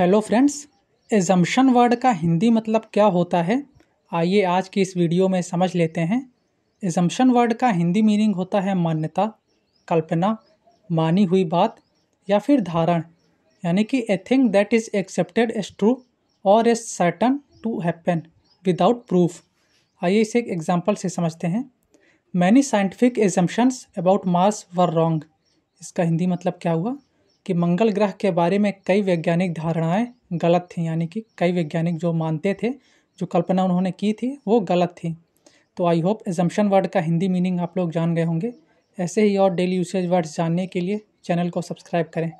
hello friends assumption word का हिंदी मतलब क्या होता है आइए आज की इस वीडियो में समझ लेते हैं एजम्पन वर्ड का हिंदी मीनिंग होता है मान्यता कल्पना मानी हुई बात या फिर धारण यानी कि a thing that is accepted as true और as certain to happen without proof आइए इसे एक एग्जाम्पल से समझते हैं many scientific assumptions about Mars were wrong इसका हिंदी मतलब क्या हुआ कि मंगल ग्रह के बारे में कई वैज्ञानिक धारणाएं गलत थीं यानी कि कई वैज्ञानिक जो मानते थे जो कल्पना उन्होंने की थी वो गलत थी तो आई होप एजम्पन वर्ड का हिंदी मीनिंग आप लोग जान गए होंगे ऐसे ही और डेली यूसेज वर्ड्स जानने के लिए चैनल को सब्सक्राइब करें